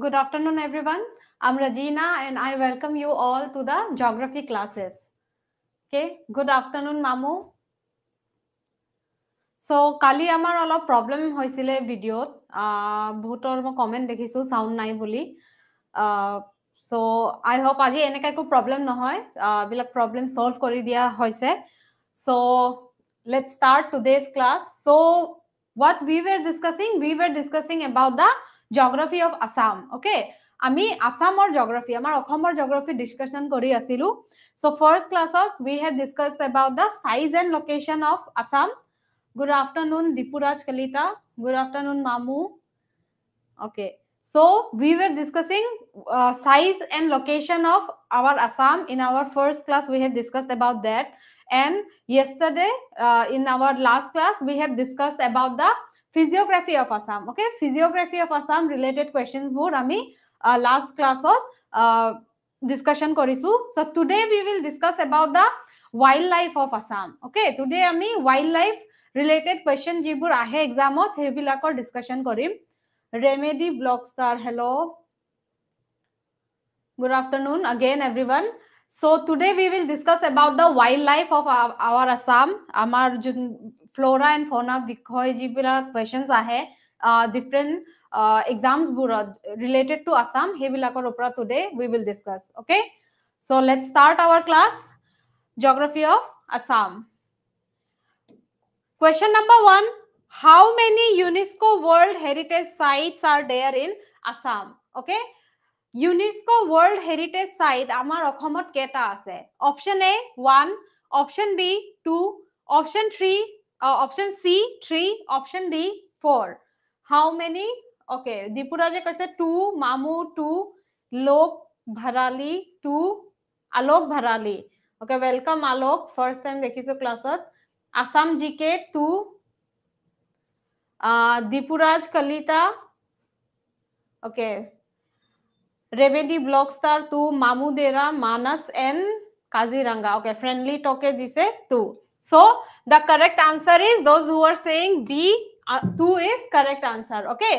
Good afternoon, everyone. I'm Regina, and I welcome you all to the geography classes. Okay. Good afternoon, Mamu. So, kali amar ala problem hoisele video. Ah, uh, comment dekhisu sound nai bully. Uh, so I hope ene ka kai problem na hoy. Ah, uh, problem solve kori dia hoise. So let's start today's class. So what we were discussing, we were discussing about the geography of geography of Assam okay আমি আছামৰ geography আমাৰ geography discussion kori asilu so first class of we have discussed about the size and location of assam good afternoon dipuraj kalita good afternoon mamu okay so we were discussing uh, size and location of our assam in our first class we have discussed about that and yesterday uh, in our last class we have discussed about the physiography of Assam okay physiography of Assam related কুৱেশ্যনছবোৰ আমি last ক্লাছত discussion কৰিছোঁ so' today we will discuss about the wildlife of Assam okay today আমি wildlife related question যিবোৰ আহে এক্সামত সেইবিলাকৰ discussion কৰিম remedy blog star hello' good afternoon again everyone So today we will discuss about the wildlife of our, our Assam. Amar flora and fauna विखोजीबरा questions আহে uh, different uh, exams uh, related to Assam. সেইবিলাকৰ ওপৰত today we will discuss. Okay. So let's start our class. Geography of Assam. Question number one. How many UNESCO World Heritage Sites are there in Assam? Okay. UNESCO world heritage site कैटा आसे option A one option B two option three option C three option D four how many okay दीपुराजे कैसे two Mamu two लोक Bharali two Alok Bharali okay welcome Alok first time देखी class Assam के two Dipuraj Kalita okay remedy block star two मामूदेरा Manas and Kaziranga okay friendly टोके जिसे two so the correct answer is those who are saying B two is correct answer okay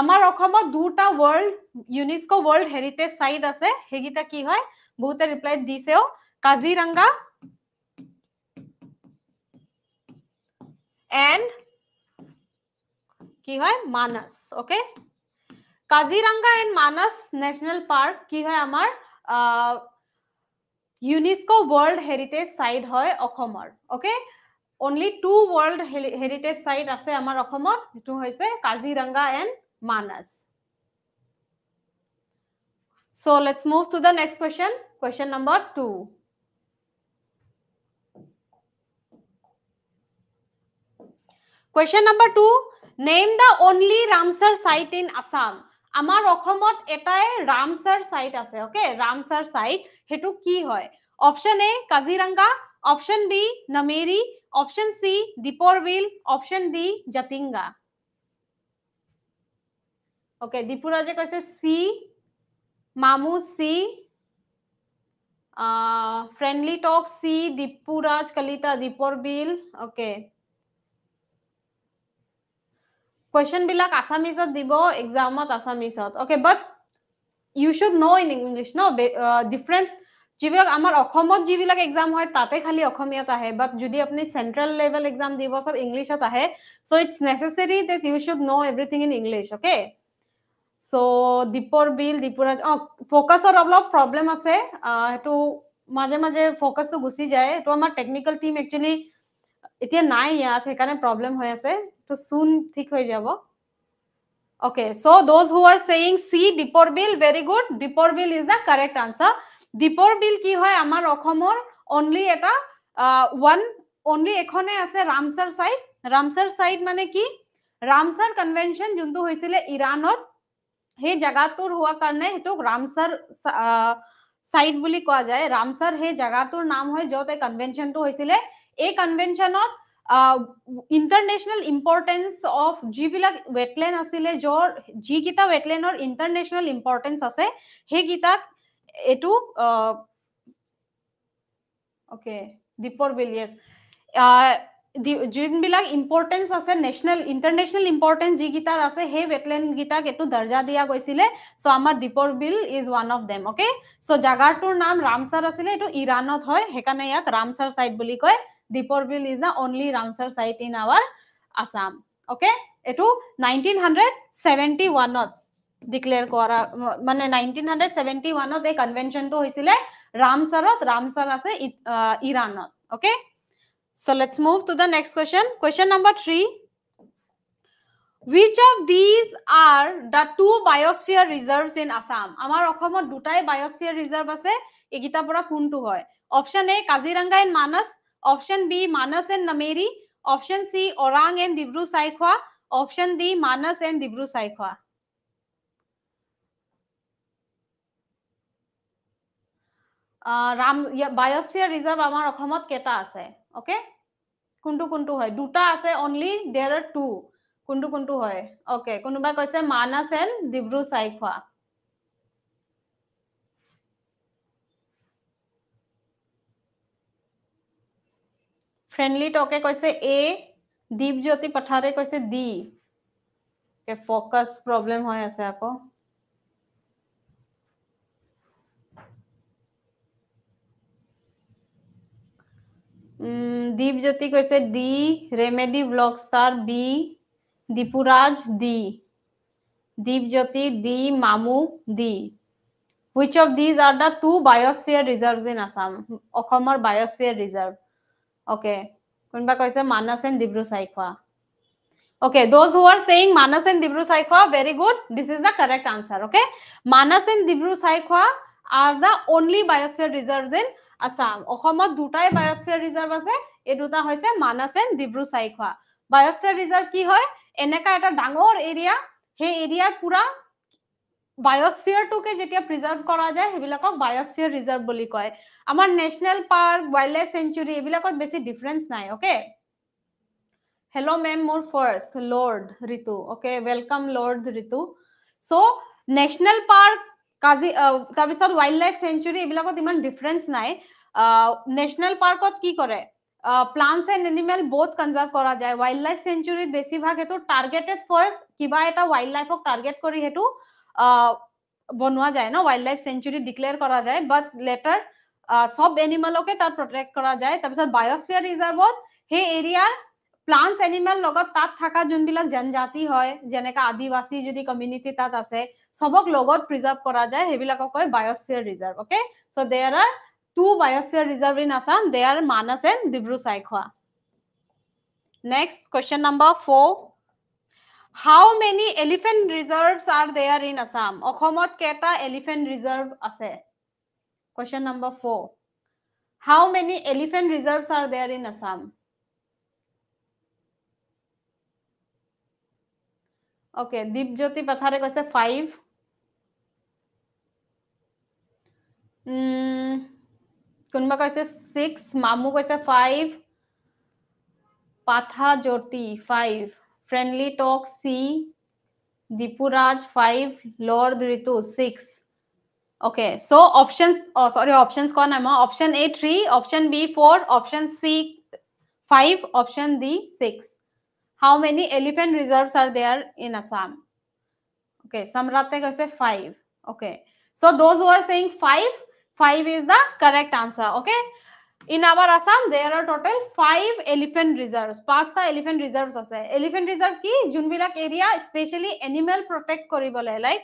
আমাৰ অসমত দুটা world UNESCO world heritage site আছে সেইকেইটা কি হয় বহুতে ৰিপ্লাই দিছেও কাজিৰঙা এণ্ড কি হয় Manas okay Kaziranga and Manas national park কি হয় আমাৰ ইউনেস্কো ৱৰ্ল্ড হেৰিটেজ চাইট হয় অসমৰ okay only two world heritage site আছে আমাৰ অসমত সেইটো হৈছে Kaziranga and Manas So let's move to the next question. Question number two. Question number two. Name the only Ramsar site in Assam. আমাৰ অসমত এটাই ৰামচাৰ চাইট আছে অ'কে ৰামচাৰ চাইট সেইটো কি হয় option A Kaziranga option B Nameri option C Deepor Beel option D Jatinga okay দীপুৰাজে কৈছে C মামু C friendly talk C Deepuraj Kalita Deepor Beel okay okay. Question বিলাক আছামিজত দিব এক্সামত আছামিজত okay but you should know' in English know different যিবিলাক আমাৰ অসমত যিবিলাক এক্সাম হয় তাতে খালী অসমীয়াত আহে বাট যদি আপুনি চেণ্ট্ৰেল লেভেল এক্সাম দিব চব ইংলিছত আহে so' it's necessary that you should know' everything in English okay so' Deepor বিল দীপুৰাজ অঁ ফ'কাছৰ অলপ প্ৰব্লেম আছে সেইটো মাজে মাজে ফ'কাছটো গুচি যায় সেইটো আমাৰ টেকনিকেল টীম একচুৱেলি এতিয়া নাই ইয়াত সেইকাৰণে প্ৰব্লেম হৈ আছে তো সুন ঠিক হৈ যাব okay so those who are saying C Deepor Beel very good Deepor Beel is the correct answer Deepor Beel কি হয় আমাৰ ৰকমৰ অনলি এটা 1 অনলি এখনে আছে রামсар সাইট রামсар সাইট মানে কি রামсар কনভেনশন জندو হৈছিলে ইৰানত হে জগতৰ হুৱা কৰণে এটোক রামсар সাইট বুলি কোৱা যায় রামсар হে জগতৰ নাম হয় যতে কনভেনশনটো হৈছিলে এই কনভেনশনত ইণ্টাৰনেশ্যনেল ইম্পৰ্টেঞ্চ অফ যিবিলাক ৱেটলেণ্ড আছিলে য'ৰ যিকেইটা ৱেটলেণ্ডৰ ইণ্টাৰনেশ্যনেল ইম্পৰ্টেঞ্চ আছে সেইকেইটাক এইটো অ'কে দীপৰ বিলিয়েছ যোনবিলাক ইম্পৰ্টেঞ্চ আছে নেশ্যনেল ইণ্টাৰনেশ্যনেল ইম্পৰ্টেঞ্চ যিকেইটাৰ আছে সেই কেইটাক এইটো দৰ্জা দিয়া গৈছিলে চ' আমাৰ Deepor Beel is one of them okay so' জাগাটোৰ নাম ৰামচাৰ আছিলে এইটো ইৰাণত হয় সেইকাৰণে ইয়াক ৰামচাৰ ছাইট বুলি কয় Deepor Beel is the only Ramsar site in our Assam okay এইটো নাইনটিন হাণ্ড্ৰেড ছেভেণ্টি ওৱানত ডিক্লেয়াৰ কৰা মানে নাইনটিন হাণ্ড্ৰেড ছেভেণ্টি ওৱানত এই কনভেনশ্যনটো হৈছিলে ৰামচাৰত ৰামচাৰ আছে ইৰাণত okay so' let's move to the next question question number three which of these are the two biosphere reserve in Assam আমাৰ অসমত দুটাই বায়স্ফিয়াৰ ৰিজাৰ্ভ আছে এইকেইটাৰ পৰা কোনটো হয় option A Kaziranga in Manas option B Manas and Nameri option C Orang and Dibru Saikhowa option D Manas and Dibru Saikhowa राम biosphere reserve आम okay कुंटू कुंटू है दूटा आसे ओनली देर आर टू कुंटू कुंटू है ओके कैसे मानस एंड दिब्रू साइखवा फ्रेंडली टके कैसे ए दीपज्योति पठारे कैसे डी के फोकस प्रॉब्लम है ऐसे आपको hmm, दीप कैसे D remedy block star B Dipuraj D Deepjyoti D Mamu D which of these are the two biosphere reserves in Assam biosphere reserve Okay. Kunba koise Manas and Dibru Saikwa. Okay, those who are saying Manas and Dibru Saikwa, very good. This is the correct answer. Okay. Manas and Dibru Saikwa are the only biosphere reserves in Assam. Ohama Dutai biosphere reserve was a Eduta Hose Manas and Dibru Saikwa. Biosphere reserve ki hoi? Eneka at a Dangor area. He area pura বায়োস্ফিয়াৰটোকে যেতিয়া preserve কৰা যায় সেইবিলাকক বায়োস্ফিয়াৰ reserve বুলি কয় আমাৰ national park wildlife sanctuary এইবিলাকত বেছি ডিফাৰেঞ্চ নাই অ'কে হেল্ল' মেম মোৰ first Lord Ritu okay welcome Lord Ritu so' national park Kazi তাৰপিছত ৱাইল্ড লাইফ চেঞ্চুৰী এইবিলাকত ইমান ডিফাৰেঞ্চ নাই নেশ্যনেল পাৰ্কত কি কৰে প্লান্টছ এণ্ড এনিমেল বহুত কনজাৰ্ভ কৰা যায় ৱাইল্ড লাইফ চেঞ্চুৰীত বেছিভাগ সেইটো টাৰ্গেটেড ফাৰ্ষ্ট কিবা এটা ৱাইল্ড লাইফক টাৰ্গেট কৰি সেইটো বনোৱা যায় ন ৱাইল্ড লাইফ চেঞ্চুৰী ডিক্লেয়াৰ কৰা যায় বাট লেটাৰ চব এনিমেলকে তাত প্ৰটেক্ট কৰা যায় তাৰপিছত বায়'স্ফিয়াৰ ৰিজাৰ্ভত সেই এৰিয়াৰ প্লাণ্টছ এনিমেল লগত তাত থকা যোনবিলাক জনজাতি হয় যেনেকা আদিবাসী যদি কমিউনিটি তাত আছে চবক লগত প্ৰিজাৰ্ভ কৰা যায় সেইবিলাকক কয় biosphere reserve okay so' there are two biosphere reserve in Assam they are Manas and Dibru Saikhowa next question number four how many elephant reserves are there in Assam অসমত কেইটা এলিফেণ্ট ৰিজাৰ্ভ আছে question number four how many elephant reserves are there in Assam okay Deepjyoti পাথাৰে কৈছে five কোনোবা কৈছে six Mamu কৈছে five পাথা Jyoti five friendly talk C, Dipuraj 5, Lord Ritu 6. Okay, so options, oh, sorry, options con Option A 3, option B 4, option C 5, option D 6. How many elephant reserves are there in Assam? Okay, Samratek say 5. Okay, so those who are saying 5, 5 is the correct answer. Okay. In our Assam, there are total five elephant reserves. Pasta elephant reserves are Elephant reserve ki junvilak area, especially animal protect koribole. Like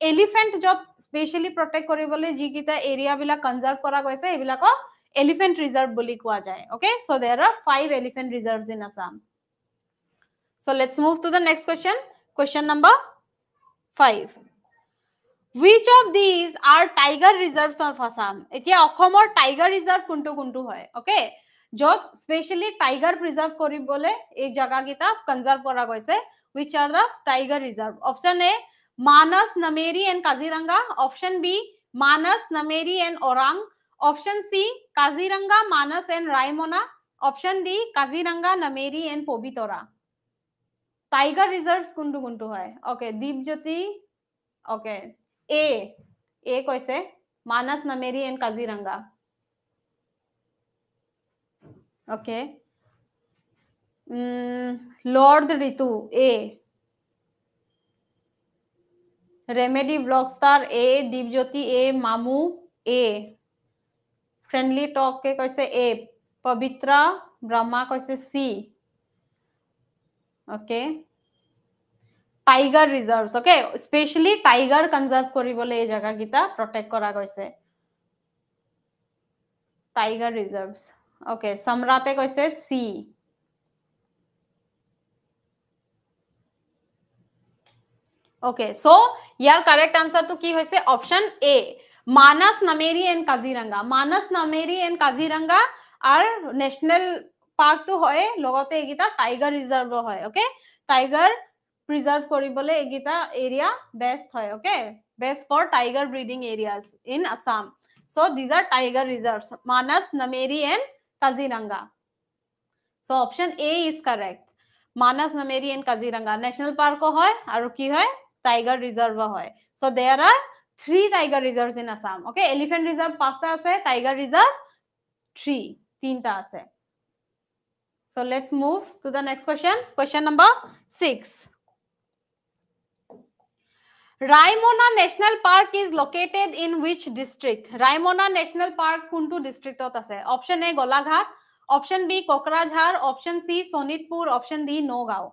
elephant job specially protect koribole, jikita area villa conserve koragoise, villa ko elephant reserve bulikwa jai. Okay, so there are five elephant reserves in Assam. So let's move to the next question. Question number five. which of these are tiger reserves of assam etia akhomor tiger reserve kuntu kuntu hoy okay job specially tiger preserve koribole ei jaga kita conserve kara goise which are the tiger reserve option a manas nameri and kaziranga option b manas nameri and orang option c kaziranga manas and raimona option d kaziranga nameri and pobitora tiger reserves kuntu kuntu hoy okay deep jyoti okay A A कैसे Manas Nameri and Kaziranga okay Lord Ritu A remedy block star A Deep Jyoti A Mamu A friendly talk के कैसे ए पवित्रा ब्रह्मा कैसे C okay okay. Tiger reserve okay specially tiger conserve कर जगह protect कर tiger reserve okay सम्राटे कैसे C okay so यार correct answer तो की से option A Manas Nameri and Kaziranga Manas Nameri and Kaziranga are national park तो होए लोगों तो एक टाइगर रिजर्व हो है ओके टाइगर প্ৰিজাৰ্ভ কৰিবলৈ এইকেইটা এৰিয়া বেষ্ট হয় okay best for tiger breeding areas in Assam so' these are tiger reserve Manas Nameri and Kaziranga so' option A is correct Manas Nameri and Kaziranga national পাৰ্কো হয় আৰু কি হয় টাইগাৰ ৰিজাৰ্ভো হয় so' there are three tiger reserve in Assam okay elephant reserve পাঁচটা আছে tiger reserve three তিনিটা আছে so' let's move to the next question question number six Raimona National Park is located in which district? Raimona National Park কোনটো ডিস্ট্রিক্টত আছে? Option A Golaghat, option B Kokrajhar, option C Sonitpur, option D Nagaon.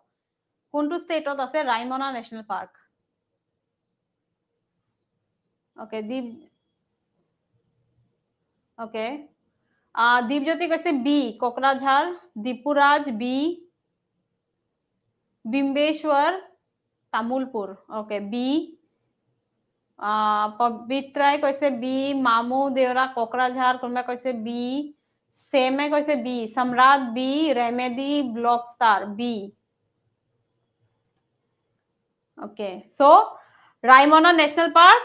কোনটো স্টেটত আছে Raimona national park? Okay Deep okay Deepjyoti কৈছে B Kokrajhar, Dipuraj B Bimbeshwar, Tamulpur. Okay B আ পবিত্ৰায় কইছে বি মামু দেওরা কোকড়াঝাড় কইমা কইছে বি সেমে কইছে B Samrat B remedy block star B okay so Raimona national park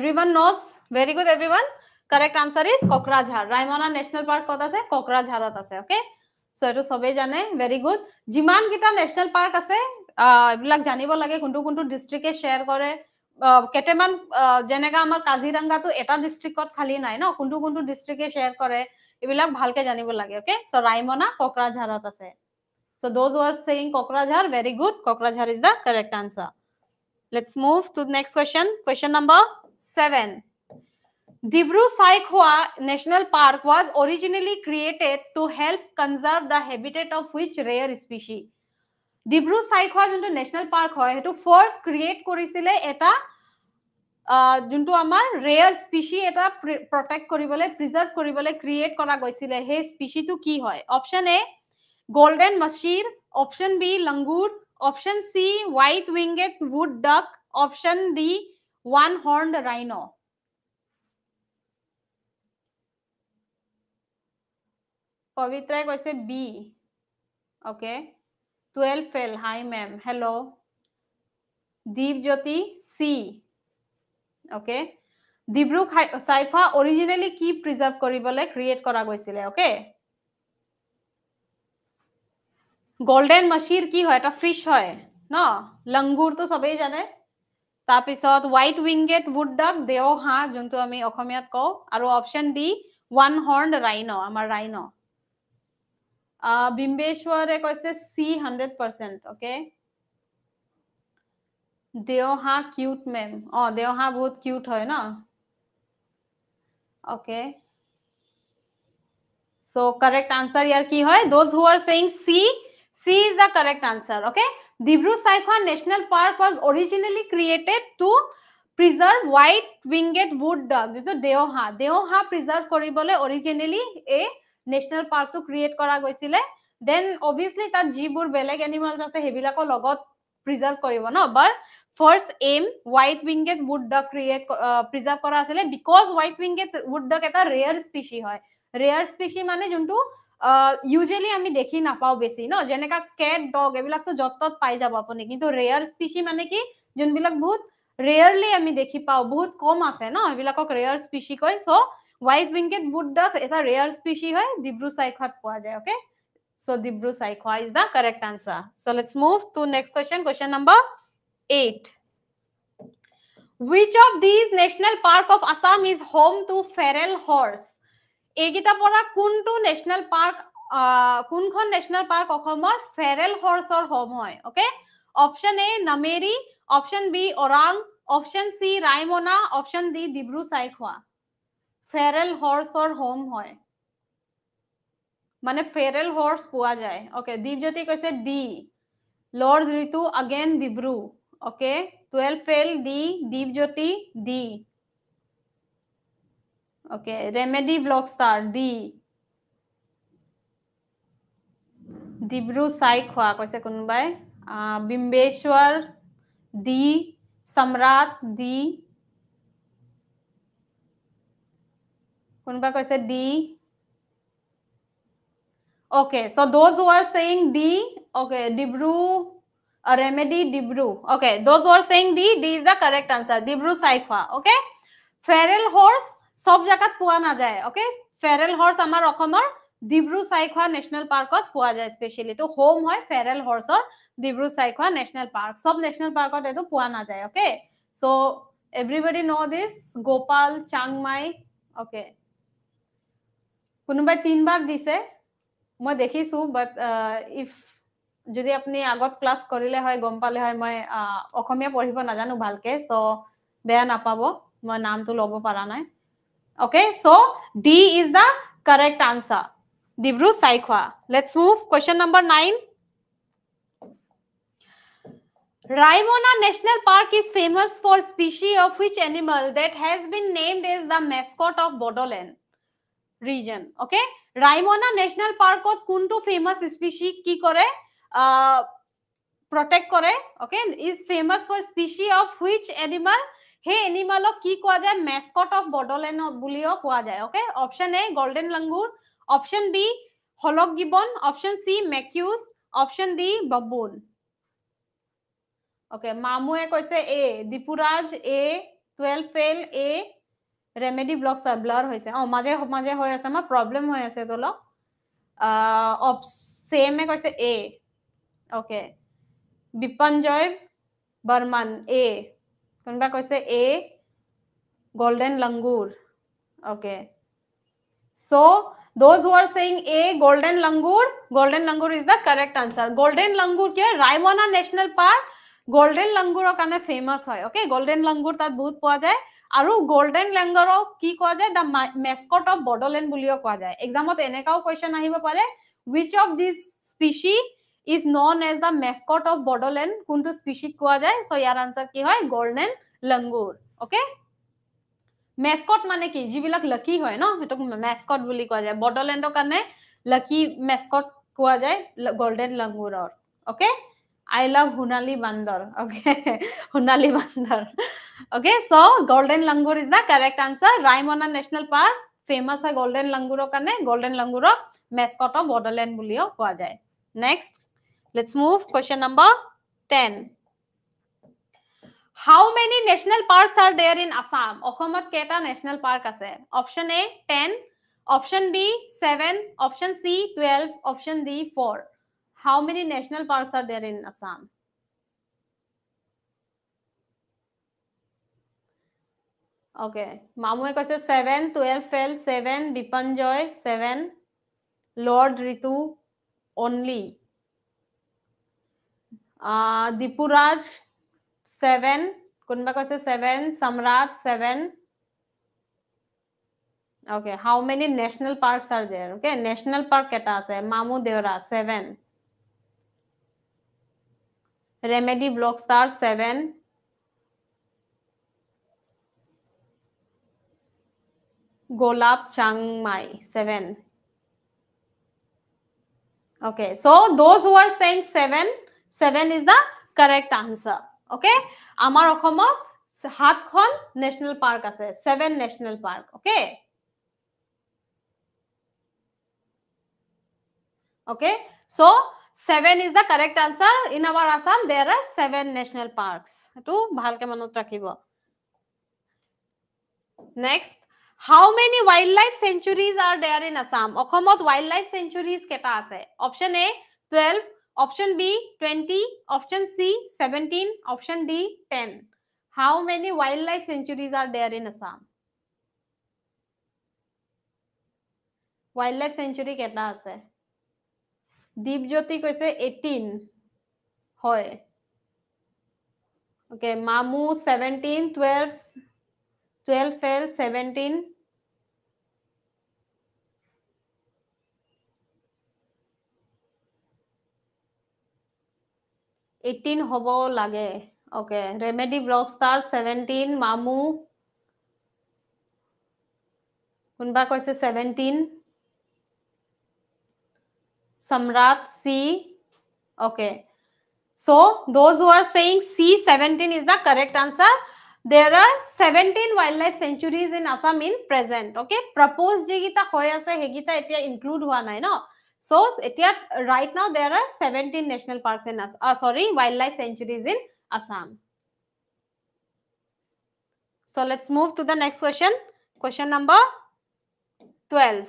everyone knows very good everyone correct answer is Kokrajhar Raimona national park কটা আছে কোকড়াঝাড়াত আছে ওকে সো এরে সবে জানে ভেরি গুড জিমানকিটা ন্যাশনাল পার্ক আছে এ লাগ জানিব লাগে কোনটু কোনটু ডিস্ট্রিকে শেয়ার করে কেটেমান জেনেগা আমাৰ কাজিৰাঙ্গা তো এটা डिस्ट्रিকত খালি নাই না কুণ্টু কুণ্টু डिस्ट्रিকে শেয়ার কৰে এবিলাক ভালকে জানিব লাগে ওকে সো রাইমনা কোকৰাঝাৰত আছে so those who are saying Kokrajhar very good Kokrajhar is the correct answer let's move to the next question question number 7 Dibru Saikhowa national park was originally created to help conserve the Habitats of which rare species Dibru Saikhowa যোনটো national park হয় সেইটো first create কৰিছিলে এটা যোনটো আমাৰ rare স্পিচি এটা protect কৰিবলৈ preserve কৰিবলৈ ক্ৰিয়েট কৰা গৈছিলে সেই স্পিচিটো কি হয় option A golden mahseer option B langur option C white winged wood duck option D one horn rhino পবিত্ৰাই কৈছে B okay 12 fell hi ma'am hello deep jyoti c okay dibruk saifa originally ki preserve koribole create kara goisile okay golden mashir ki hoy eta fish hoy no langur to sabei jane tapisot white winged wood duck deo ha jontu ami okhomiyat ko aru option d one horned rhino amar rhino Bimbeshwar कैसे C hundred percent okay Deha cute ma'am ओ देहा बहुत cute है ना okay so correct answer यार की है those who are saying C C is the correct answer okay Dibru Saikhowa national park was originally created to preserve white winged wood duck जो देहा देहा प्रिजर्व करिबले ओरिजिनली ए নেশ্যনেল পাৰ্কটো ক্ৰিয়েট কৰা গৈছিলে দেন অভিয়াছলি তাত যিবোৰ বেলেগ এনিমেলছ আছে সেইবিলাকৰ লগত প্ৰিজাৰ্ভ কৰিব ন but first aim white winged wood duck create preserve কৰা আছিলে because white winged wood duck এটা ৰেয়াৰ স্পিচি হয় ৰেয়াৰ স্পিচি মানে যোনটো ইউজুৱেলি আমি দেখি নাপাওঁ বেছি ন যেনেকা কেট ডগ এইবিলাকতো য'ত ত'ত পাই যাব আপুনি কিন্তু ৰেয়াৰ স্পিচি মানে কি যোনবিলাক বহুত ৰেয়াৰলি আমি দেখি পাওঁ বহুত কম আছে ন সেইবিলাকক ৰেয়াৰ স্পিচি কয় চ' হোয়াইট উইঙ্গেড বুট ডাক এটা রেয়ার স্পিসি হয় ডিব্রু সাইখোয়াত পোৱা যায় okay So Dibru Saikwa is the correct answer. So let's move to next question. Question number 8. Which of these national park of Assam is home to feral horse? এইকেইটা পৰা কোনটো national park কোনখন national park অসমৰ feral হৰ্চৰ home হয় okay option A Nameri option B Orang option C Raimona option D Dibru Saikhowa feral horse ઓર home હોય મને ફેરલ હોર્સ પોવા જાય ઓકે દીપજ્યોતિ કહેશે D lord Ritu again Dibru okay twelve fail D Dipjyoti દી ઓકે રેમેડી બ્લોક સ્ટાર દી દિબ્રુ સાઈ ખોવા કહેશે કુનબાઈ બિંબેશ્વર દી સમ્રાટ દી কোনোবা কৈছে D okay so' those who are saying D okay Dibru remedy Dibru okay those who are saying D D is the correct answer Dibru Saikhowa okay Farrell horse চব জেগাত পোৱা নাযায় অ'কে ফেৰেল হৰ্চ আমাৰ অসমৰ ডিব্ৰু চাইখোৱা নেশ্যনেল পাৰ্কত পোৱা যায় স্পেচিয়েলি এইটো হোম হয় ফেৰেল হৰ্চৰ ডিব্ৰু চাইখোৱা নেশ্যনেল পাৰ্ক চব নেশ্যনেল পাৰ্কত এইটো পোৱা নাযায় অ'কে চ' এভৰিবডি ন দিছ গোপাল চাংমাই অ'কে কোনোবাই তিনবাৰ দিছে মই দেখিছো বাট ইফ যদি আপুনি আগত ক্লাছ কৰিলে হয় গম পালে হয় মই অসমীয়া পঢ়িব নাজানো ভালকে চ' বেয়া নাপাব মই নামটো ল'ব পৰা নাই okay so' D is the correct answer Dibru Saikhowa let's move question number nine Raimona National Park is famous for species of which animal that has been named as the mascot of Bodoland? Reason okay Raimona national পার্কত কোনটো famous species কি করে protect কৰে okay is famous for species of which animal সেই এনিমালক কি কোৱা যায় মেস্কট অফ বডোলেণ্ড বুলিও কোৱা যায় okay option A golden langur option B hoolock gibbon option C macaques option D baboon okay মামুৱে কৈছে A Dipuraj A twelve fail A remedy block ব্লাৰ হৈছে অঁ মাজে মাজে হৈ আছে আমাৰ প্ৰব্লেম হৈ আছে তলত অপ চেমে কৈছে এ অ'কে বিপঞ্জয় বৰ্মান এ কোনোবা কৈছে A golden langur okay so' those who are saying A golden langur golden langur is the correct answer golden langur কিয় ৰাইমনা নেশ্যনেল পাৰ্ক গল্ডেন লাংগুৰৰ কাৰণে ফেমাছ হয় অ'কে গল্ডেন লাংগুৰ তাত বহুত পোৱা যায় আৰু গল্ডেন লেংগাৰক কি কোৱা যায় দা মেচকট অফ বডলেণ্ড বুলিও কোৱা যায় এক্সামত এনেকুৱাও কুৱেশ্যন আহিব পাৰে which of these species is known as the mascot of Bodoland কোনটো স্পিচিক কোৱা যায় চ' ইয়াৰ আনচাৰ কি হয় গল্ডেন লেংগুৰ অ'কে মেচকট মানে কি যিবিলাক লাকি হয় ন সেইটোক মেস্কট বুলি কোৱা যায় বডলেণ্ডৰ কাৰণে লাকি মেচকট কোৱা যায় গল্ডেন লেংগুৰৰ অ'কে আই লাভ সোণালী বান্দৰ অ'কে সোণালী বান্দৰ okay so golden langur is the correct answer raimona national park famous hai golden langurok kane golden langurok mascot of borderland bulio koa jay next let's move question number 10 how many national parks are there in assam ohomot keta national park ase option a 10 option b 7 option c 12 option d 4 how many national parks are there in assam okay मामुए कैसे seven twelve fail seven Dipanjay seven lord Ritu only Dipuraj seven कुनबा कैसे seven Samrat seven okay how many national parks are there okay national park कटा आसे मामू देवरा seven remedy block star seven Golap Changmai seven. Okay, so those who are saying seven, seven is the correct answer. Okay, Amar Okhama, Hatkhon National Park, seven National Park. Okay. Okay, so seven is the correct answer. In our Assam, there are seven national parks. To Bhalke Manutra Next. How many wildlife sanctuaries are there in Assam? Okhomot wildlife sanctuaries के पास है. Option A 12, option B 20, option C 17, option D 10. How many wildlife sanctuaries are there in Assam? wildlife sanctuary কেটা আছে দীপজ্যোতি কৈছে 18 হয় ওকে মামু 17 12 12 fell 17 18 হব লাগে ওকে remedy block star 17 মামু কোনবা কৈছে 17 Samrat C okay So those who are saying C17 is the correct answer, there are 17 wildlife sanctuaries in assam in present okay proposed jegita hoya sa hegita etia include one I know. so etia right now there are 17 national parks in assam uh, sorry wildlife sanctuaries in assam so let's move to the next question question number 12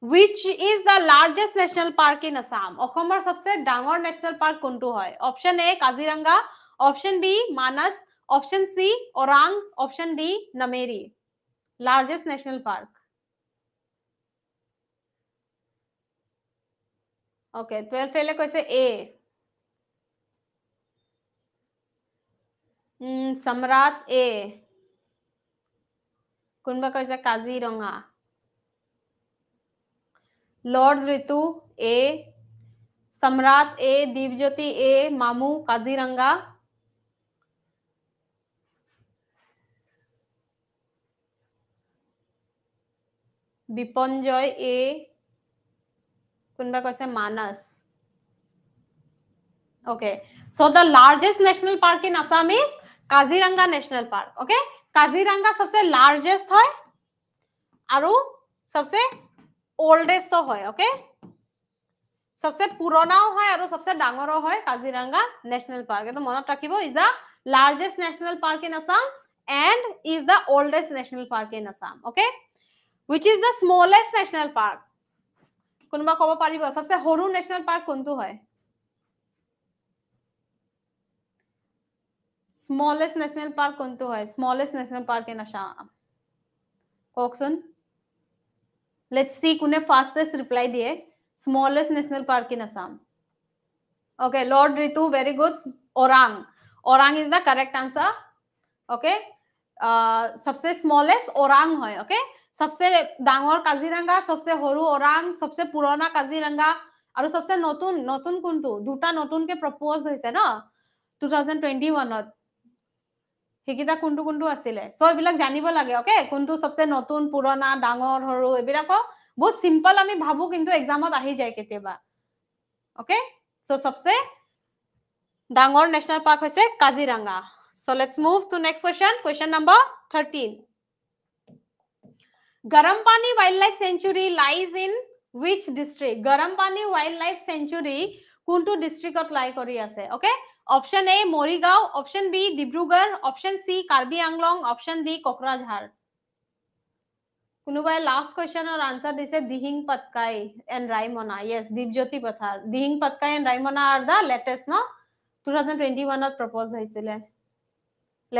which is the largest national park in assam অসমৰ sabse ডাঙৰ national park কোনটো হয় Option a Kaziranga. Option B Manas. Option C Orang option D Nameri largest national park okay twelfth fail है कैसे ए सम्राट ए কোনবা কৈছে Kaziranga Lord Ritu ए सम्राट ए दीपज्योति ए मामू काजीरंगा বিপঞ্জয় এ কোনবা কৈছে Manas okay so the largest national park in Assam is Kaziranga national park okay Kaziranga চবচে লাৰ্জেষ্ট হয় আৰু চবচে অল্ডেষ্ট হয় অকে চবচে পুৰণাও হয় আৰু চবচে ডাঙৰো হয় কাজিৰঙা নেশ্যনেল পাৰ্ক এইটো মনত ৰাখিব is the largest national park in Assam and is the oldest national park in Assam okay which is the smallest national park কোনোবা ক'ব পাৰিব সবচে সৰু নেশ্যনেল পাৰ্ক কোনটো হয় স্মলেষ্ট নেশ্যনেল পাৰ্ক কোনটো হয় smallest national park in Assam কওকচোন লেটছ চি কোনে ফাষ্টেষ্ট ৰিপ্লাই দিয়ে smallest national park in Assam okay lord ritu very good orang orang is the correct answer okay uh, सबसे स्मॉलेस्ट ओरांग है okay সবসে ডাঙর কাজিরাঙ্গা সবসে হরু ওরাং সবসে পুরনা কাজিরাঙ্গা আর সবসে নতুন নতুন কোনটু দুটা নতুনকে প্রপোজ হয়েছে ন টু থাউজেন্ড সেইকেইটা কোনটো কোনটো আছিলে চ এইবিলাক জানিব লাগে অকে কোনটো সবচে নতুন পুৰণা ডাঙৰ সৰু এইবিলাক বহুত চিম্পল আমি ভাবো কিন্তু এক্সামত আহি যায় কেতিয়াবা অকে চ সবচে ডাঙৰ নেশ্যনেল পাৰ্ক হৈছে Kaziranga so let's move to next question question number Garampani wild life sanctuary lies in which district Garampani wild life sanctuary कौन तो डिस्ट्रिक्ट लाइ कर option A Morigaon option B Dibrugarh option C Karbi Anglong option D Kokrajhar कुनुबाय लास्ट क्वेश्चन और answer दिसे Dihing Patkai and Raimona yes Dipjyoti पथार Dihing Patkai and Raimona are the latest no 2021 ट propose हैसिले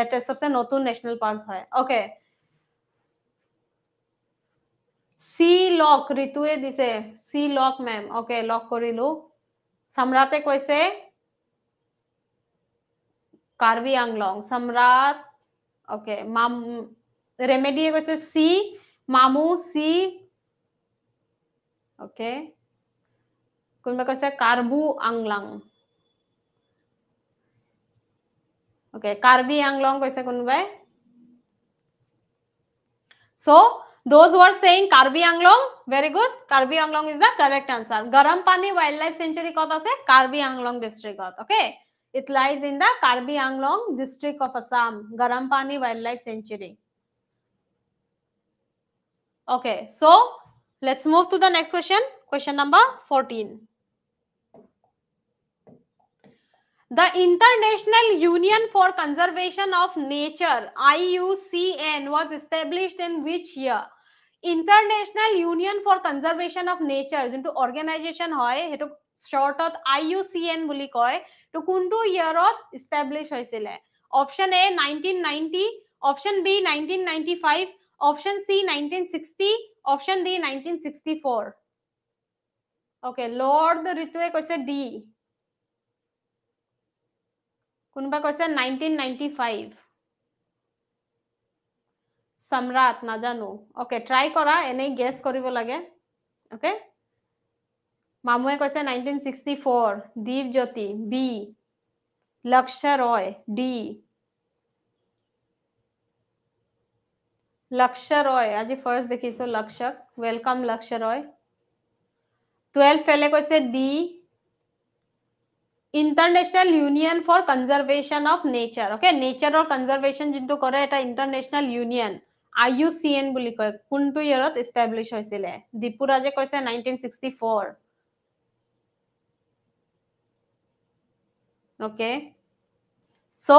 latest सबसे नोटुन नेशनल पार्क है ओके okay. सी लक ऋतुए दिसे C lock ma'am okay lock करिलु सम्राटे কইसे Karbi Anglong Samrat okay ma'am remedy কইसे सी मामू सी ओके कोनबा কইसे कार्बु आंगलांग ओके कार्वी आंगलोंग কইसे कोनबा so so, Those who are saying Karbi Anglong, very good. Karbi Anglong is the correct answer. Garampani Wildlife Sanctuary kot ase Karbi Anglong district Okay, it lies in the Karbi Anglong district of Assam. Garampani Wildlife Sanctuary. Okay, so let's move to the next question. Question number 14. The International Union for Conservation of Nature, IUCN, was established in which year? International union for conservation of nature যোনটো organisation হয় সেইটো শ্বৰ্টত I U C N বুলি কয় তো কোনটো ইয়াৰত establish হৈছিলে option A nineteen ninety option B nineteen ninety five option C nineteen sixty option D nineteen sixty four okay lord ঋতুৱে কৈছে ডি কোনোবা কৈছে নাইনটি ফাইভ সম্রাট নাজানো অ'কে ট্ৰাই কৰা এনেই গেছ কৰিব লাগে অ'কে মামুৱে কৈছে nineteen sixty four Dipjyoti B Lakshya Roy D লক্ষ্য ৰয় আজি ফাৰ্ষ্ট দেখিছো লক্ষ্যক ৱেলকাম লক্ষ্য ৰয় টুৱেল্ভ ফেলে কৈছে D international union for conservation of nature okay নেচাৰৰ কনজাৰ্ভেশ্যন যোনটো কৰে এটা ইণ্টাৰনেশ্যনেল ইউনিয়ন IUCN বুলিক কয় কোন ট ইয়ারট এস্টাবলিশ হইছিলে দিপুরাজে কইছে 1964 okay so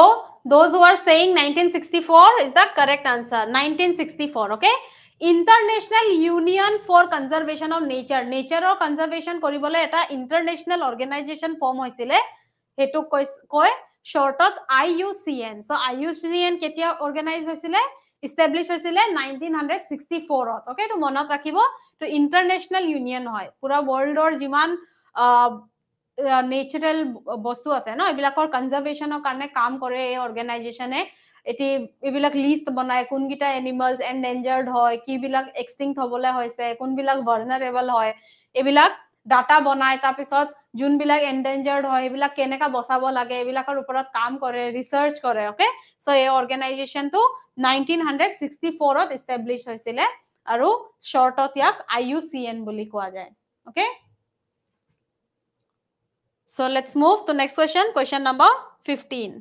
those who are saying 1964 is the correct answer 1964 okay international union for conservation of nature nature অর কনজারভেশন করি বলে এটা ইন্টারন্যাশনাল ऑर्गेनाइजेशन ফর্ম হইছিলে হেতু কই কয় short cut IUCN so IUCN কেতিয়া অর্গানাইজ হইছিলে ইষ্টেব্লিছ হৈছিলে নাইনটিন হাণ্ড্ৰেড ছিক্সটি ফ'ৰত অ'কে এইটো মনত ৰাখিব এইটো ইণ্টাৰনেশ্যনেল ইউনিয়ন হয় পুৰা ৱৰ্ল্ডৰ যিমান নেচাৰেল বস্তু আছে ন এইবিলাকৰ কনজাৰ্ভেশ্যনৰ কাৰণে কাম কৰে এই অৰ্গেনাইজেশ্যনে এটি এইবিলাক লিষ্ট বনাই কোনকেইটা এনিমেলছ এণ্ডেঞ্জাৰ্ড হয় কিবিলাক এক্সটিংক হ'বলৈ হৈছে কোনবিলাক ভাৰ্নাৰেবল হয় এইবিলাক ডাটা বনায় তাৰপিছত যোনবিলাক এণ্ডেঞ্জাৰ্ড হয় সেইবিলাক কেনেকা বচাব লাগে এইবিলাকৰ ওপৰত কাম কৰে ৰিচাৰ্চ কৰে অ'কে চ' এই অৰ্গেনাইজেশ্যনটো নাইনটিন হাণ্ড্ৰেড ছিক্সটি ফ'ৰত ইষ্টেব্লিছ হৈছিলে আৰু শ্বৰ্টত ইয়াক আই ইউ চি এন বুলি কোৱা যায় okay so' let's move to next question question number fifteen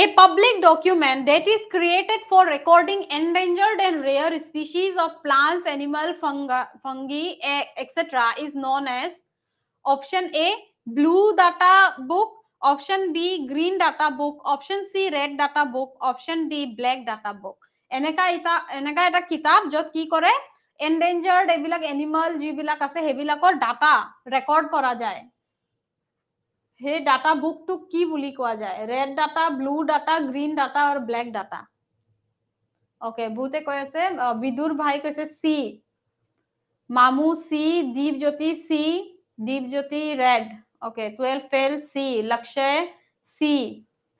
A public document that is created for recording endangered and rare species of plants, animal, fungi, fungi etc. is known as option A, blue data book, option B, green data book, option C, red data book, option D, black data book. এনেকা এটা এনেকা এটা কিতাপ য'ত কি কৰে এনডেঞ্জাৰ্ড এইবিলাক animal যিবিলাক আছে সেইবিলাকৰ ডাটা ৰেকৰ্ড কৰা যায় সেই ডাটা বুকটোক কি বুলি কোৱা যায় red data blue data green data আৰু ব্লেক ডাটা অকে বহুতে কৈ আছে বিদুৰ ভাই কৈছে চি মামু C Dipjyoti C Dipjyoti red okay twelve fail C Lakshya C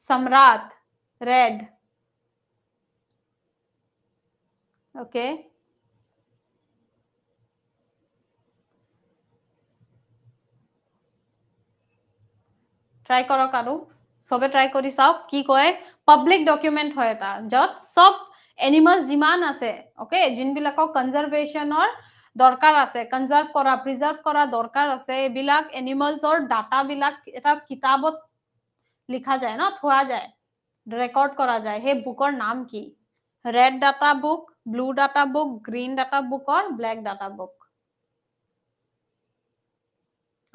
সম্ৰাট ৰেড অকে ট্ৰাই কৰক আৰু চবে ট্ৰাই কৰি চাওক কি কয় পাব্লিক ডকুমেণ্ট হয় এটা য'ত চব এনিমেলছ যিমান আছে অ'কে যোনবিলাকক কনজাৰ্ভেশ্যনৰ দৰকাৰ আছে কনজাৰ্ভ কৰা প্ৰিজাৰ্ভ কৰা দৰকাৰ আছে এইবিলাক এনিমেলছৰ ডাটাবিলাক এটা কিতাপত লিখা যায় ন থোৱা যায় ৰেকৰ্ড কৰা যায় সেই বুকৰ নাম কি red data book blue data book green data বুকৰ black data book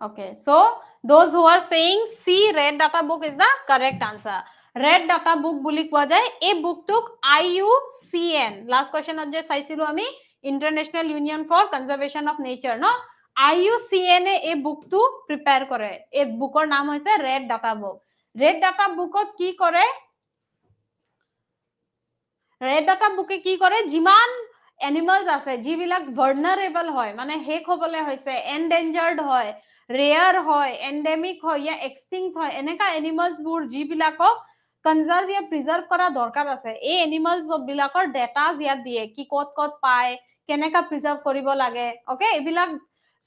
okay so' those who are saying C red data book is the correct answer. Red data book bully kwa jai. A book took IUCN. Last question of jai saisiru ami. International Union for Conservation of Nature. No? IUCN a book to prepare kore. A book or naam is a red data book. Red data book of ki kore? Red data book ki kore? Jiman animals ase. Jivilak vulnerable hoi. Mane hek hobole hoi se. Endangered hoi. Rare હોય endemic હોય યા extinct হয় এনেকা animals বোৰ যিবিলাকক conserve য়া preserve কৰা দৰকাৰ আছে এই এনিমেলস বিলাকৰ ডেটা ইয়াত দিয়ে কি ক'ত ক'ত পায় কেনেকা প্ৰিজাৰ্ভ কৰিব লাগে অ'কে এইবিলাক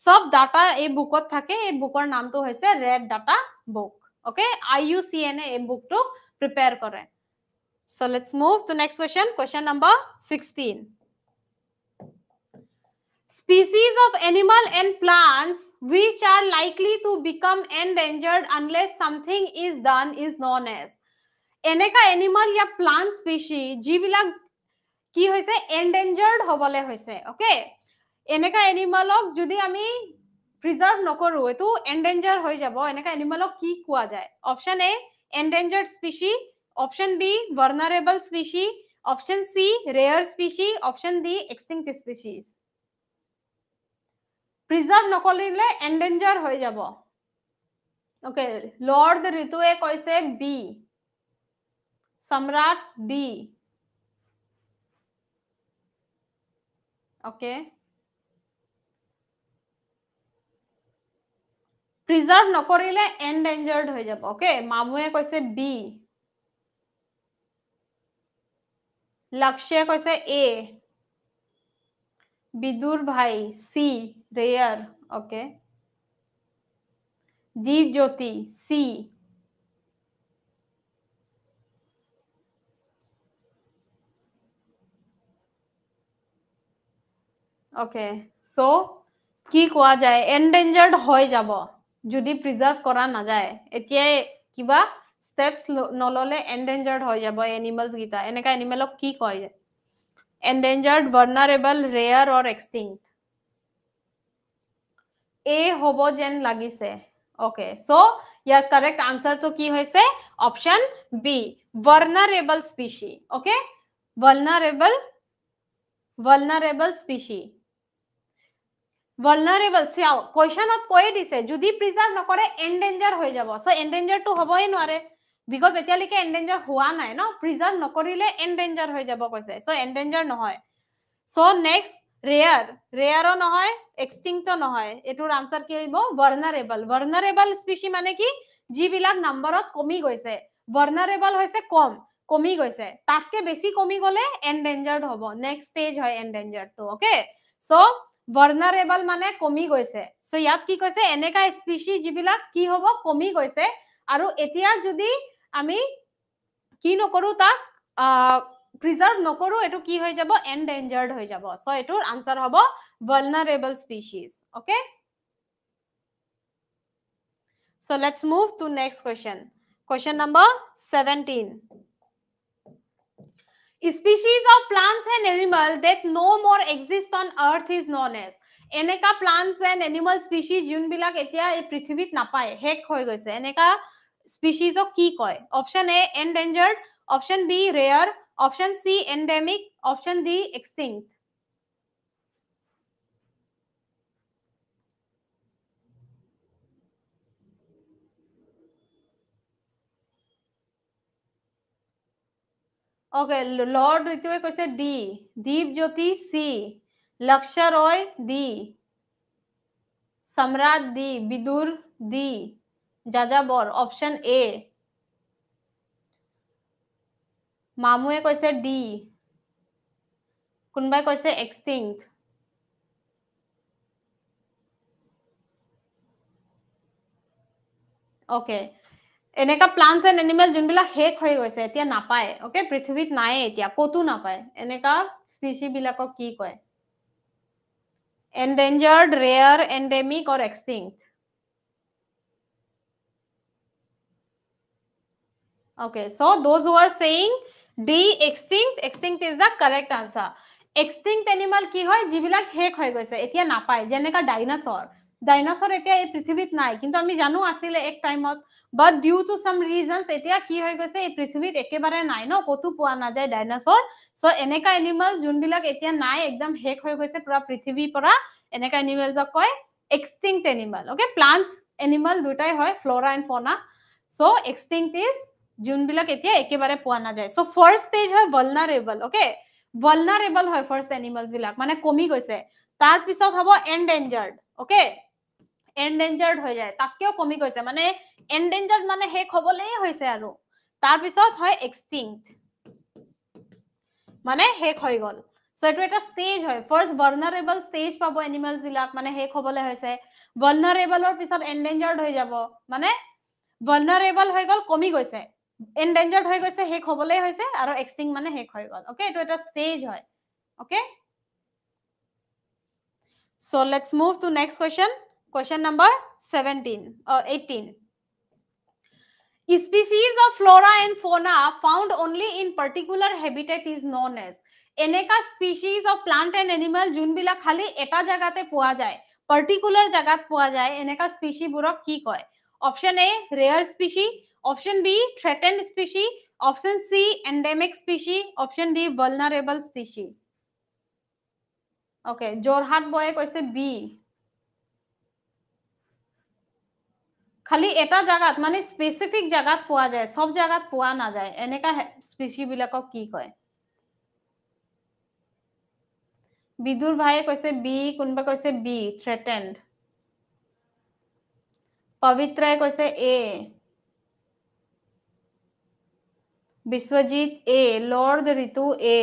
চব ডাটা এই বুকত থাকে এই বুকৰ নামটো হৈছে red data book okay I U C N এই বুকটো প্ৰিপেয়াৰ কৰে So let's move to next question. Question number 16. species of animal and plants which are likely to become endangered unless something is done is known as এনেকা animal ইয়া plant species যিবিলাক কি হৈছে এনডেঞ্জাৰ্ড হ'বলৈ হৈছে অ'কে এনেকা এনিমেলক যদি আমি প্ৰিজাৰ্ভ নকৰোঁ এইটো এনডেঞ্জাৰ হৈ যাব এনেকা এনিমেলক কি কোৱা যায় option A endangered species option B vulnerable species option C rare species option D extinct species preserve নকৰিলে এণ্ডেঞ্জাৰ হৈ যাব অকে লৰ্ড ঋতুৱে কৈছে B Samrat D okay preserve নকৰিলে এণ্ডেঞ্জাৰ্ড হৈ যাব অকে মামুৱে কৈছে বি লক্ষ্যে কৈছে এ বিদুৰ ভাই চি रेयर ओके जीव ज्योति सी ওকে সো কি কোৱা যায় এনডেঞ্জাৰ্ড হৈ যাব যদি প্ৰিজাৰ্ভ কৰা নাযায় এতিয়াই কিবা ষ্টেপছ নল'লে এনডেঞ্জাৰ্ড হৈ যাব এনিমেলছ কেইটা এনেকুৱা এনিমেলক কি কয় endangered vulnerable rare or extinct ए हब जेन लगे ओके सो यार करेक्ट आंसर तो की से option B vulnerable species okay vulnerable vulnerable species vulnerable से क्वेश्चन अब कोई दिसे जुदी प्रिजर्व न करे एंडेंजर हो जाबो सो एंडेंजर टू होबो इन वारे बिकॉज एतिया लिके एंडेंजर हुआ नाय न प्रिजर्व न करिले एंडेंजर हो जाबो कइसे सो एंडेंजर न होय so next rare rare no hoy extinct no hoy etur answer ki hoybo vulnerable vulnerable species mane ki ji bilak number of komi goise vulnerable hoise kom komi goise tatke beshi komi gole endangered hobo next stage hoy endangered to okay so vulnerable mane komi goise so yat ki koise eneka species ji bilak ki hobo komi goise aru etia jodi ami ki no koru tak uh, preserve নকৰো এইটো কি হৈ যাব এনডেঞ্জাৰ্ড হৈ যাব চ' এইটোৰ answer হ'ব vulnerable species okay so' let's move to next question question number seventeen species of plants and animal that no' more exist on earth is known as এনেকুৱা প্লাণ্টছ এণ্ড এনিমল স্পিচিজ যোনবিলাক এতিয়া এই পৃথিৱীত নাপায় শেষ হৈ গৈছে এনেকুৱা স্পিচিজক কি কয় option A endangered option B rare option C endemic option D extinct okay Lord Ritu कैसे डी दीप ज्योति सी लक्ष्य रॉय डी सम्राट दी विदुर जाजा बोर ऑप्शन ए মামুয়ে কৈছে ডি কোনোবাই কৈছে এক্সটিংক্ট অ'কে এনেকা প্লান্টছ এণ্ড এনিমেল যোনবিলাক শেষ হৈ গৈছে এতিয়া নাপায় অ'কে পৃথিৱীত নায়ে এতিয়া ক'তো নাপায় এনেকা স্পিচিবিলাকক কি কয় endangered, rare, endemic or extinct. Okay, so those who are saying D extinct extinct is the correct answer extinct animal কি হয় যাক শেষ হয়ে গেছে এতিয়া নাপায় যে ডাইনাসর ডাইনাসর এটা এই পৃথিবীত নাই কিন্তু আমি জানো আসলে এক টাইমত but due to some reasons এটা কি হয়ে গেছে এই পৃথিবীত একেবারে নাই ন কতো পোৱা না যায় ডাইনাসর সো এনেকা এনিমাল যোনবিলাক এতিয়া নাই একদম শেষ হয়ে গেছে পুরা পৃথিবীর পৰা এনেকা এনিমেল যা কয় extinct animal okay plants animal দুটাই হয় flora and fauna so extinct is যোনবিলাক এতিয়া একেবাৰে পোৱা নাযায় চ' ফাৰ্ষ্ট ষ্টেজ হয় ভলনাৰেবল অ'কে ভলনাৰেবল হয় ফাৰ্ষ্ট এনিমেলছবিলাক মানে কমি গৈছে তাৰপিছত হ'ব এনডেঞ্জাৰ্ড অ'কে এনডেঞ্জাৰ্ড হৈ যায় তাতকৈও কমি গৈছে মানে এনডেঞ্জাৰ্ড মানে শেষ হ'বলেই হৈছে আৰু তাৰপিছত হয় এক্সটিং মানে শেষ হৈ গ'ল চ' এইটো এটা ষ্টেজ হয় ফাৰ্ষ্ট ভাৰ্নাৰেবল ষ্টেজ পাব এনিমেলছবিলাক মানে শেষ হ'বলৈ হৈছে ভাৰ্নাৰেবলৰ পিছত এনডেঞ্জাৰ্ড হৈ যাব মানে ভাৰ্নাৰেবল হৈ গ'ল কমি গৈছে এনডেঞ্জাৰ্ড হৈ গৈছে শেষ হ'বলৈ হৈছে আৰু এক্সটিং মানে শেষ হৈ গ'ল অ'কে এইটো এটা ষ্টেজ হয় okay so' let's move to next question question number seventeen eighteen species of flora and fauna found only in particular habitat is known as এনেকুৱা species of plant and animal যোনবিলাক খালি এটা জেগাতে পোৱা যায় পাৰ্টিকুলাৰ জেগাত পোৱা যায় এনেকুৱা স্পিচিবোৰক কি কয় option A rare species option B threatened species option C endemic species option D vulnerable species okay Jorhat boy কইছে বি খালি এটা জায়গা মানে স্পেসিফিক জায়গা পোয়া যায় সব জায়গা পোয়া না যায় এনেকা স্পেসি বিলাক ক কি কয় বিদুরবায়ে কইছে বি কোনবা কইছে বি থ্রেটেন্ড পবিত্রে কইছে A Biswajit A lord Ritu A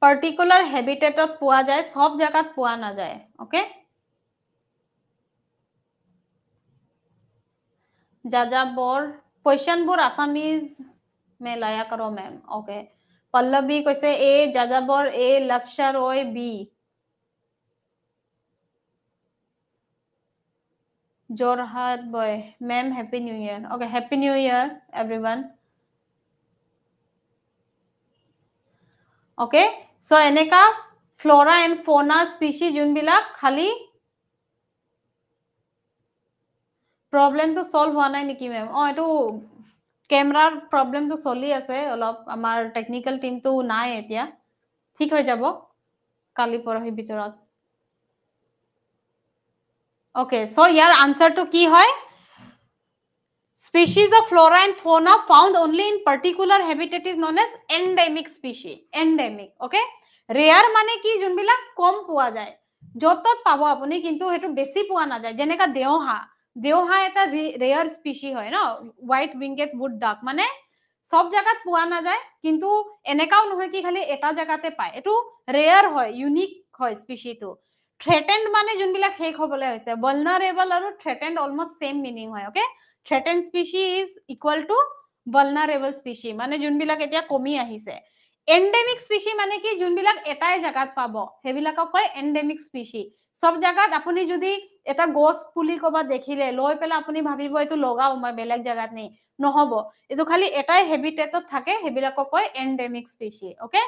particular habitat पा जाए सब जगत पा ना जाए ओके जाजाबर क्वेश्चन बोर आसामीज में लाया करो मैम ओके पल्लवी कैसे ए Jajabor A Lakshya Roy B Jorhat boy. Ma'am, happy new year. Okay, happy new year, everyone. Okay, so Eneka, flora and fauna species, Junbila, Khali. Problem to solve one I Nikki ma'am. Oh, to camera problem to solve as a lot of our technical team to nae, yeah. Thick way jabo. Kali porahi bichorat. okay so your answer to ki hoy species of flora and fauna found only in particular habitat is known as endemic species endemic okay rare মানে কি যোনবিলাক কম পোৱা যায় য'ত পাব আপুনি কিন্তু সেইটো বেছি পোৱা নাযায় যেনেকা দেওহা দেওহা এটা ৰেয়াৰ স্পিচি হয় ন হোৱাইট উইংগেড উড ডাক মানে চব জেগাত পোৱা নাযায় কিন্তু এনেকাও নহয় কি খালি এটা জেগাতে পায় এইটো ৰেয়াৰ হয় ইউনিক হয় স্পিচিটো থ্ৰেটেণ্ড মানে যোনবিলাক শেষ হবলৈ হৈছে বলনাৰেবল আৰু থ্ৰেটেণ্ড অলমষ্ট চেম মিনিং হয় okay threatened species is equal to vulnerable species মানে যোনবিলাক এতিয়া কমি আহিছে এণ্ডেমিক স্পিচি মানে কি যোনবিলাক এটাই জেগাত পাব সেইবিলাকক কয় এণ্ডেমিক স্পিচি চব জেগাত আপুনি যদি এটা গছ পুলি ক'ৰবাত দেখিলে লৈ পেলাই আপুনি ভাবিব এইটো লগাওঁ মই বেলেগ জেগাত নেকি নহব এইটো খালি এটাই হেবিটেটত থাকে সেইবিলাকক কয় endemic species okay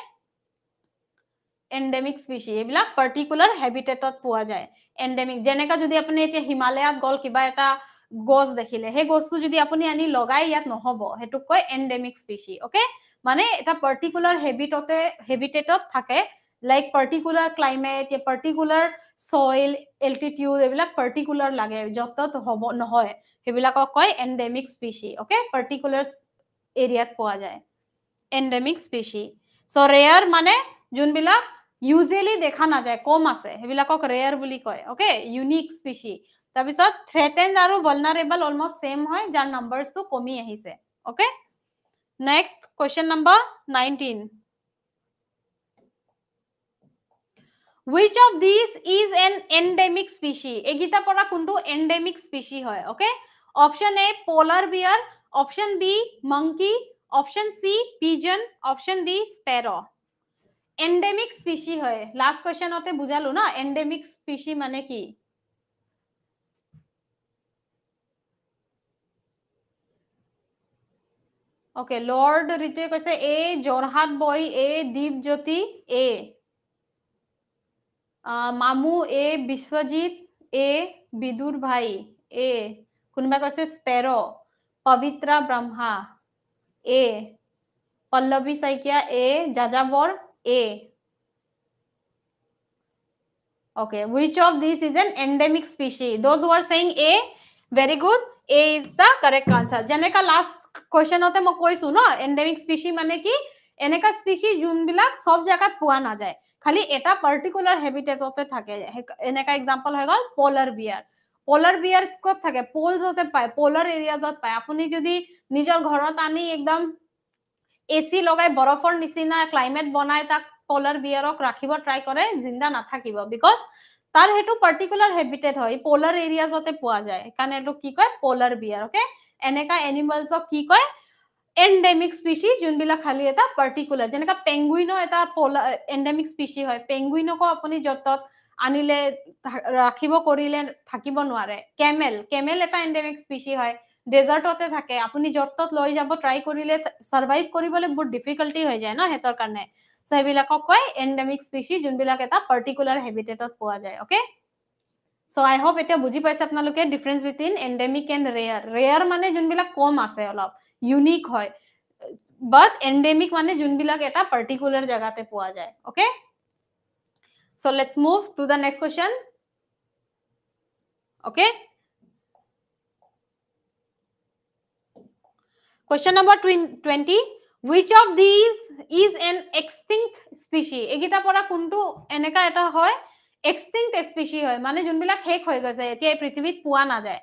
endemic species এইবিলাক পাৰ্টিকুলাৰ হেবিটেটত পোৱা যায় এণ্ডেমিক যেনেকা যদি আপুনি এতিয়া হিমালয়াত গল কিবা এটা গছ দেখিলে সেই গছটো যদি আপুনি আনি লগাই ইয়াত নহব সেইটোক কয় এণ্ডেমিক স্পিচি অকে মানে এটা পাৰ্টিকুলাৰ হেবিটতে হেবিটেটত থাকে লাইক পাৰ্টিকুলাৰ ক্লাইমেট ইয়াৰ পাৰ্টিকুলাৰ চইল এলটিটিউড এইবিলাক পাৰ্টিকুলাৰ লাগে য'ত ত'ত হ'ব নহয় সেইবিলাকক কয় এণ্ডেমিক স্পিচি অকে পাৰ্টিকুলাৰ এৰিয়াত পোৱা যায় এণ্ডেমিক স্পিচি চ' ৰেয়াৰ মানে যোনবিলাক ইউজুৱেলি দেখা নাযায় কম আছে সেইবিলাকক ৰেয়াৰ বুলি কয় অ'কে ইউনিক স্পিচি তাৰপিছত থ্ৰেটেণ্ড আৰু ভলনাৰেবল অলমষ্ট ছেম হয় যাৰ নাম্বাৰটো কমি আহিছে okay next question number nineteen which of these is an endemic species egita pora kundu endemic species hoy okay option a polar bear option b monkey option c pigeon option d sparrow endemic species হয় last question ওতে বুঝালো না endemic spicy মানে কি ওকে Lord ঋতুয়ে কৈছে এ যোৰহাট বৈ এ দীপজ্যোতি এ মামু এ বিশ্বজিৎ এ বিদুৰ ভাই এ কোনোবাই কৈছে স্পেৰ পবিত্ৰা ব্ৰহ্মা এ পল্লৱী শইকীয়া এ যাযাবৰ A. Okay, which of these is an endemic species? Those who are saying A, very good. A is the correct answer. যেনে কা লাস্ট কুৱেশ্যন হতে মই কৈছো ন এণ্ডেমিক স্পিচি মানে কি এনেকা স্পিচি যোনবিলাক চব জেগাত পোৱা নাযায় খালি এটা পাৰ্টিকুলাৰ হেবিটেটতে থাকে এনেকা এক্সাম্পল হৈ গ'ল পলাৰ বিয়াৰ পলাৰ বিয়াৰ ক'ত থাকে প'লছতে পায় পলাৰ এৰিয়াজত পায় আপুনি যদি নিজৰ ঘৰত আনি एकदम এচি লগাই বৰফৰ নিচিনা ক্লাইমেট বনাই তাক পলাৰ বিয়াৰক ৰাখিব ট্ৰাই কৰে জিন্দা নাথাকিব বিকজ তাৰ সেইটো পাৰ্টিকুলাৰ হেবিটেট হয় পলাৰ এৰিয়াজতে পোৱা যায় কাৰণে এইটো কি কয় পলাৰ বিয়াৰ অকে এনেকুৱা এনিমেলছক কি কয় এণ্ডেমিক স্পিচি যোনবিলাক খালি এটা পাৰ্টিকুলাৰ যেনেকুৱা পেংগুইনো এটা পলাৰ এণ্ডেমিক স্পিচি হয় পেংগুইনকো আপুনি য'ত ত'ত আনিলে ৰাখিব কৰিলে থাকিব নোৱাৰে কেমেল কেমেল এটা এনডেমিক স্পিচি হয় ডেজাৰ্টতে থাকে আপুনি য'ত ত'ত লৈ যাব ট্ৰাই কৰিলে চাৰ্ভাইভ কৰিবলৈ বহুত ডিফিকাল্টি হৈ যায় ন সিহঁতৰ কাৰণে চ' সেইবিলাকক কয় এণ্ডেমিক স্পিচি যোনবিলাক এটা পাৰ্টিকুলাৰ হেবিটেটত পোৱা যায় অ'কে চ' আই হোপ এতিয়া বুজি পাইছে আপোনালোকে difference between endemic and rare rare মানে যোনবিলাক কম আছে অলপ ইউনিক হয় বাট এণ্ডেমিক মানে যোনবিলাক এটা পাৰ্টিকুলাৰ জেগাতে পোৱা যায় okay so' let's move to the next question okay question number 20 which of these is an extinct species egita pora kuntu eneka eta hoy extinct species hoy mane jun bilak hek hoy gase etia prithibit pua na jay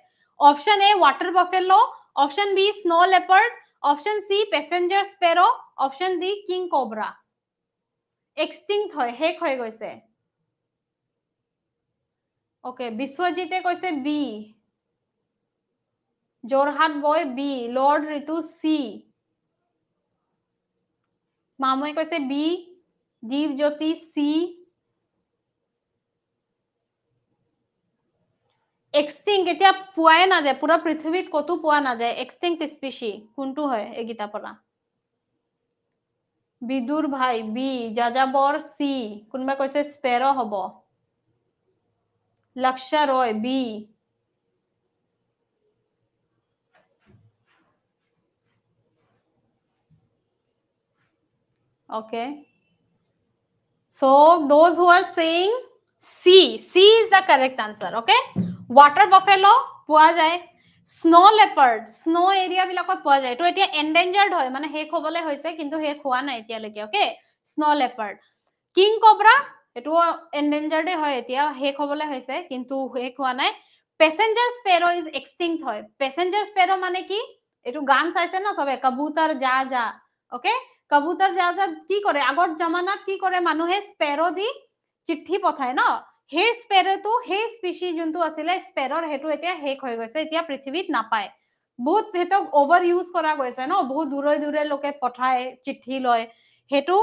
option a water buffalo option b snow leopard option c passenger sparrow option d king cobra extinct hoy hek hoy gase okay biswajite koise b Jorhat boy B Lord Ritu C Mamoi कैसे B दीप ज्योति सी এক্সটিংক এতিয়া পোৱাই নাযায় পুৰা পৃথিৱীত ক'তো পোৱা নাযায় extinct স্পিচি কোনটো হয় এইকেইটাৰ পৰা বিদুৰ ভাই বি যাযাবৰ চি কোনোবাই কৈছে স্পেৰ হ'ব Lakshya Roy B Okay. So those who are saying C, C is the correct answer. Okay. Water buffalo পোৱা যায় স্ন' লেপাৰ্ড স্ন' এৰিয়াবিলাকত পোৱা যায় এইটো এতিয়া এণ্ডেঞ্জাৰ্ড হয় মানে শেষ হ'বলৈ হৈছে কিন্তু শেষ হোৱা নাই এতিয়ালৈকে okay snow' leopard king cobra এইটো এণ্ডেঞ্জাৰ্ডে হয় এতিয়া শেষ হ'বলৈ হৈছে কিন্তু শেষ হোৱা নাই পেচেঞ্জাৰ স্পেৰ' ইজ এক্সটিংট হয় পেচেঞ্জাৰ স্পেৰ' মানে কি এইটো গান চাইছে ন চবে কবুতৰ যা যা অ'কে কবুতৰ যা কি কৰে আগৰ জমানাত কি কৰে মানুহে স্পেৰ দি চিঠি পঠায় ন সেই স্পেৰেটো সেই স্পিচি যোনটো আছিলে স্পেৰৰ সেইটো এতিয়া শেষ হৈ গৈছে এতিয়া পৃথিৱীত নাপায় বহুত সিহঁতক অভাৰ ইউজ কৰা গৈছে ন বহুত দূৰে দূৰে লোকে পঠায় চিঠি লয় সেইটো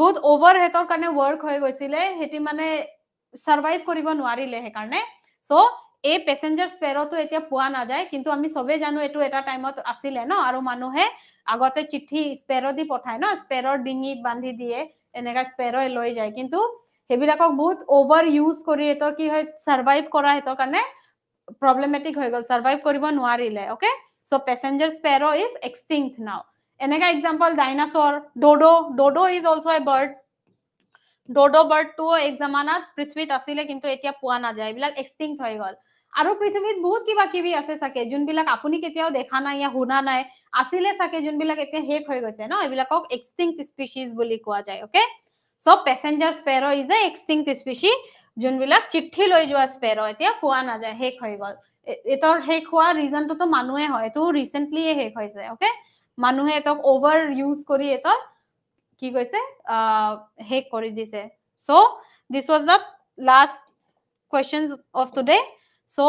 বহুত অভাৰ সিহঁতৰ কাৰণে ৱৰ্ক হৈ গৈছিলে সিহঁতি মানে চাৰ্ভাইভ কৰিব নোৱাৰিলে সেইকাৰণে চ' এই পেচেঞ্জাৰ ফেয়াৰতো এতিয়া পোৱা নাযায় কিন্তু আমি চবেই জানো এইটো এটা টাইমত আছিলে ন আৰু মানুহে আগতে চিঠি স্পেয়াৰ দি পঠায় ন স্পেয়াৰৰ ডিঙিত বান্ধি দিয়ে এনেকা স্পেয়াৰে লৈ যায় কিন্তু সেইবিলাকক বহুত অভাৰ ইউজ কৰি সিহঁতৰ কি হয় চাৰ্ভাইভ কৰা সিহঁতৰ কাৰণে প্ৰব্লেমেটিক হৈ গ'ল চাৰ্ভাইভ কৰিব নোৱাৰিলে okay so' passenger sparrow is এক্সটিংক নাও এনেকা example dinosaur dodo dodo is also' a bird dodo বাৰ্ডটোও এক জামানাত পৃথিৱীত আছিলে কিন্তু এতিয়া পোৱা নাযায় এইবিলাক এক্সটিংক হৈ গ'ল আৰু পৃথিৱীত বহুত কিবা কিবি আছে চাগে যোনবিলাক আপুনি কেতিয়াও দেখা নাই ইয়াত শুনা নাই আছিলে চাগে যোনবিলাক এতিয়া শেষ হৈ গৈছে ন এইবিলাকক এক্সটিং স্পিচিজ বুলি কোৱা যায় okay so passenger sparrow is a extinct species যোনবিলাক চিঠি লৈ যোৱা স্পেৰ এতিয়া পোৱা নাযায় শেষ হৈ গল এইটোৰ শেষ হোৱা ৰিজনটোতো মানুহে হয় এইটো ৰিচেণ্টলিয়ে শেষ হৈছে অকে মানুহে এইটোক অভাৰ ইউজ কৰি এইটোৰ কি কৈছে আহ শেষ কৰি দিছে so' this was the last question of today' so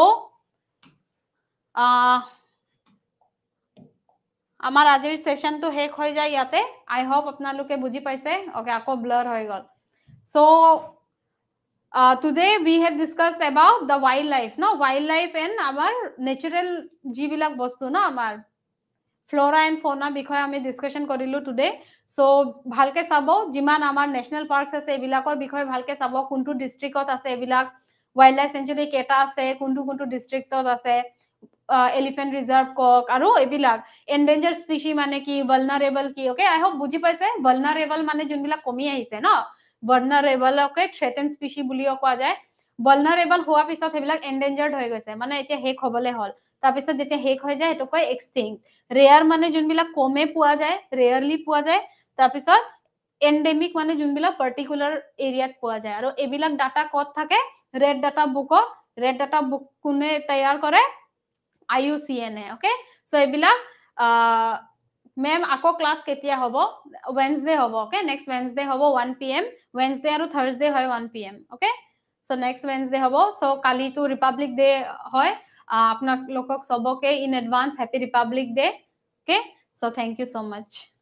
আমাৰ আজিৰ চেশ্যনটো শেষ হৈ যায় ইয়াতে আই হোপ আপোনালোকে বুজি পাইছে অকে আকৌ ব্লাৰ হৈ গ'ল so today we have discuss about the wildlife ন ৱাইল্ড লাইফ এণ্ড আমাৰ নেচাৰেল যিবিলাক বস্তু ন আমাৰ ফ্লোৰা এণ্ড ফোনাৰ বিষয়ে আমি ডিছকাশ্যন কৰিলোঁ টুডে চ' ভালকৈ চাব যিমান আমাৰ নেশ্যনেল পাৰ্কছ আছে এইবিলাকৰ বিষয়ে ভালকৈ চাব কোনটো ডিষ্ট্ৰিক্টত আছে এইবিলাক ৱাইল্ড লাইফ চেঞ্চুৰী কেইটা আছে কোনটো কোনটো ডিষ্ট্ৰিক্টত আছে এলিফেণ্ট ৰিজাৰ্ভ কওক আৰু এইবিলাক এণ্ডেঞ্জাৰ স্পিচি মানে কি ভালনাৰেবল কি অ'কে আই হোপ বুজি পাইছে ভালনাৰেবল মানে যোনবিলাক কমি আহিছে ন ভালনাৰেবলকে থ্ৰেটেন স্পিচি বুলিও কোৱা যায় ভালনাৰেবল হোৱাৰ পিছত সেইবিলাক এণ্ডেঞ্জাৰ্ড হৈ গৈছে মানে এতিয়া শেষ হ'বলৈ হ'ল তাৰপিছত যেতিয়া শেষ হৈ যায় সেইটো কয় এক্সটিং ৰেয়াৰ মানে যোনবিলাক কমে পোৱা যায় ৰেয়াৰলি পোৱা যায় তাৰপিছত এণ্ডেমিক মানে যোনবিলাক পাৰ্টিকুলাৰ এৰিয়াত পোৱা যায় আৰু এইবিলাক ডাটা কত থাকে ৰেড ডাটা বুকত ৰেড ডাটা বুক কোনে তৈয়াৰ কৰে আই ইউ চি এনে অ'কে চ' এইবিলাক মেম আকৌ ক্লাছ কেতিয়া হ'ব ৱেনছডে হ'ব অ'কে নেক্সট ৱেনছডে হ'ব ওৱান পি এম ৱেনছডে আৰু থাৰ্ছডে হয় one P M okay so' next Wednesday হ'ব চ' কালিতো ৰিপাব্লিক ডে হয় আপোনালোকক চবকে in advance happy republic day okay so' thank you so' much